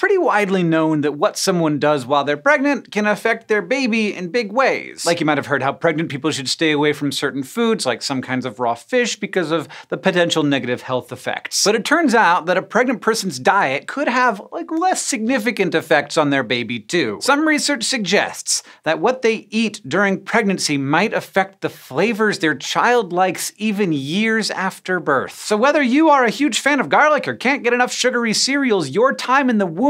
pretty widely known that what someone does while they're pregnant can affect their baby in big ways. Like you might have heard how pregnant people should stay away from certain foods, like some kinds of raw fish, because of the potential negative health effects. But it turns out that a pregnant person's diet could have like less significant effects on their baby too. Some research suggests that what they eat during pregnancy might affect the flavors their child likes even years after birth. So whether you are a huge fan of garlic or can't get enough sugary cereals, your time in the womb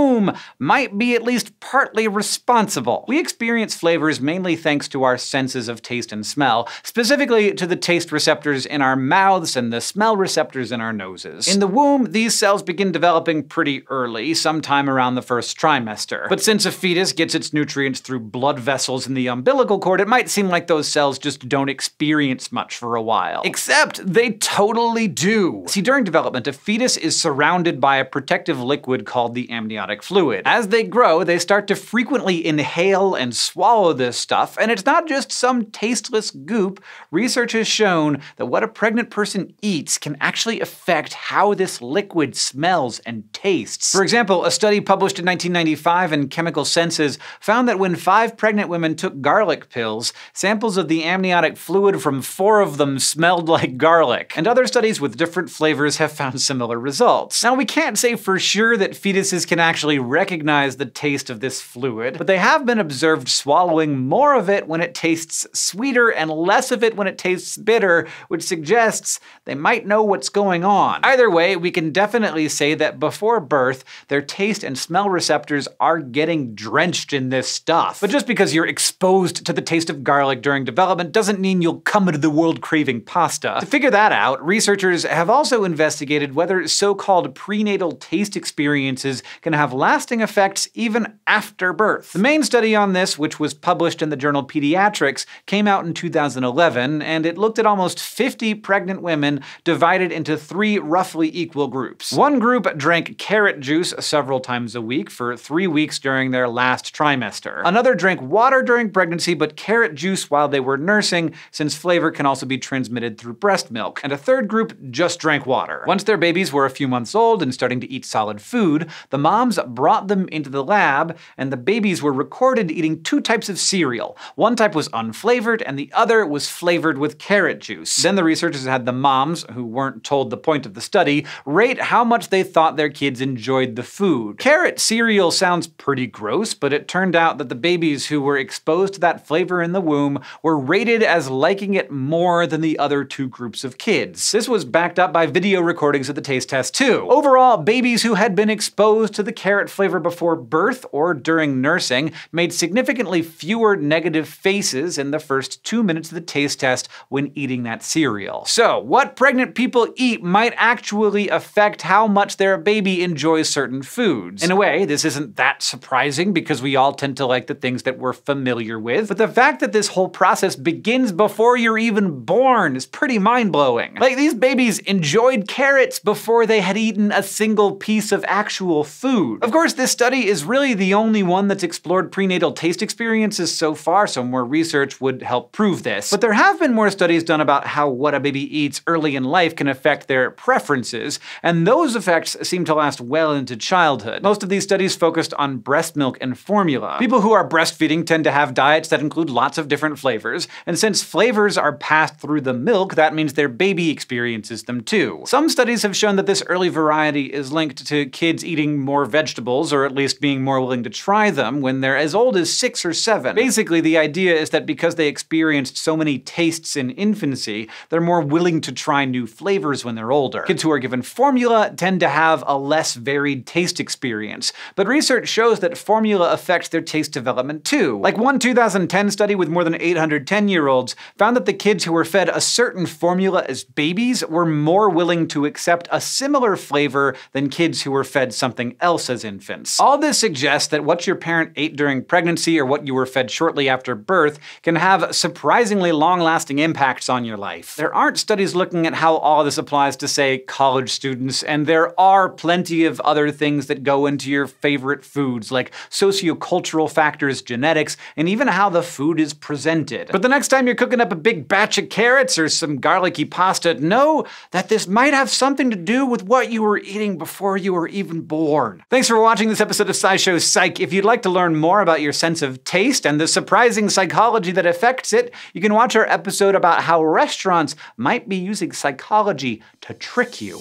might be at least partly responsible. We experience flavors mainly thanks to our senses of taste and smell, specifically to the taste receptors in our mouths and the smell receptors in our noses. In the womb, these cells begin developing pretty early, sometime around the first trimester. But since a fetus gets its nutrients through blood vessels in the umbilical cord, it might seem like those cells just don't experience much for a while. Except they totally do. See, during development, a fetus is surrounded by a protective liquid called the amniotic amniotic fluid. As they grow, they start to frequently inhale and swallow this stuff, and it's not just some tasteless goop. Research has shown that what a pregnant person eats can actually affect how this liquid smells and tastes. For example, a study published in 1995 in Chemical Senses found that when five pregnant women took garlic pills, samples of the amniotic fluid from four of them smelled like garlic. And other studies with different flavors have found similar results. Now, we can't say for sure that fetuses can actually actually recognize the taste of this fluid, but they have been observed swallowing more of it when it tastes sweeter and less of it when it tastes bitter, which suggests they might know what's going on. Either way, we can definitely say that before birth, their taste and smell receptors are getting drenched in this stuff. But just because you're exposed to the taste of garlic during development doesn't mean you'll come into the world craving pasta. To figure that out, researchers have also investigated whether so-called prenatal taste experiences can have have lasting effects even after birth. The main study on this, which was published in the journal Pediatrics, came out in 2011, and it looked at almost 50 pregnant women divided into three roughly equal groups. One group drank carrot juice several times a week for three weeks during their last trimester. Another drank water during pregnancy, but carrot juice while they were nursing, since flavor can also be transmitted through breast milk. And a third group just drank water. Once their babies were a few months old and starting to eat solid food, the moms brought them into the lab and the babies were recorded eating two types of cereal. One type was unflavored, and the other was flavored with carrot juice. Then the researchers had the moms, who weren't told the point of the study, rate how much they thought their kids enjoyed the food. Carrot cereal sounds pretty gross, but it turned out that the babies who were exposed to that flavor in the womb were rated as liking it more than the other two groups of kids. This was backed up by video recordings of the taste test too. Overall, babies who had been exposed to the carrot flavor before birth or during nursing made significantly fewer negative faces in the first two minutes of the taste test when eating that cereal. So, what pregnant people eat might actually affect how much their baby enjoys certain foods. In a way, this isn't that surprising because we all tend to like the things that we're familiar with, but the fact that this whole process begins before you're even born is pretty mind-blowing. Like, these babies enjoyed carrots before they had eaten a single piece of actual food. Of course, this study is really the only only one that's explored prenatal taste experiences so far, so more research would help prove this. But there have been more studies done about how what a baby eats early in life can affect their preferences, and those effects seem to last well into childhood. Most of these studies focused on breast milk and formula. People who are breastfeeding tend to have diets that include lots of different flavors, and since flavors are passed through the milk, that means their baby experiences them too. Some studies have shown that this early variety is linked to kids eating more vegetables, or at least being more willing to to try them when they're as old as six or seven. Basically, the idea is that because they experienced so many tastes in infancy, they're more willing to try new flavors when they're older. Kids who are given formula tend to have a less varied taste experience, but research shows that formula affects their taste development too. Like one 2010 study with more than 810 year olds found that the kids who were fed a certain formula as babies were more willing to accept a similar flavor than kids who were fed something else as infants. All this suggests that that what your parent ate during pregnancy or what you were fed shortly after birth can have surprisingly long-lasting impacts on your life. There aren't studies looking at how all this applies to, say, college students, and there are plenty of other things that go into your favorite foods, like sociocultural factors, genetics, and even how the food is presented. But the next time you're cooking up a big batch of carrots or some garlicky pasta, know that this might have something to do with what you were eating before you were even born. Thanks for watching this episode of SciShow Psych like, if you'd like to learn more about your sense of taste and the surprising psychology that affects it, you can watch our episode about how restaurants might be using psychology to trick you.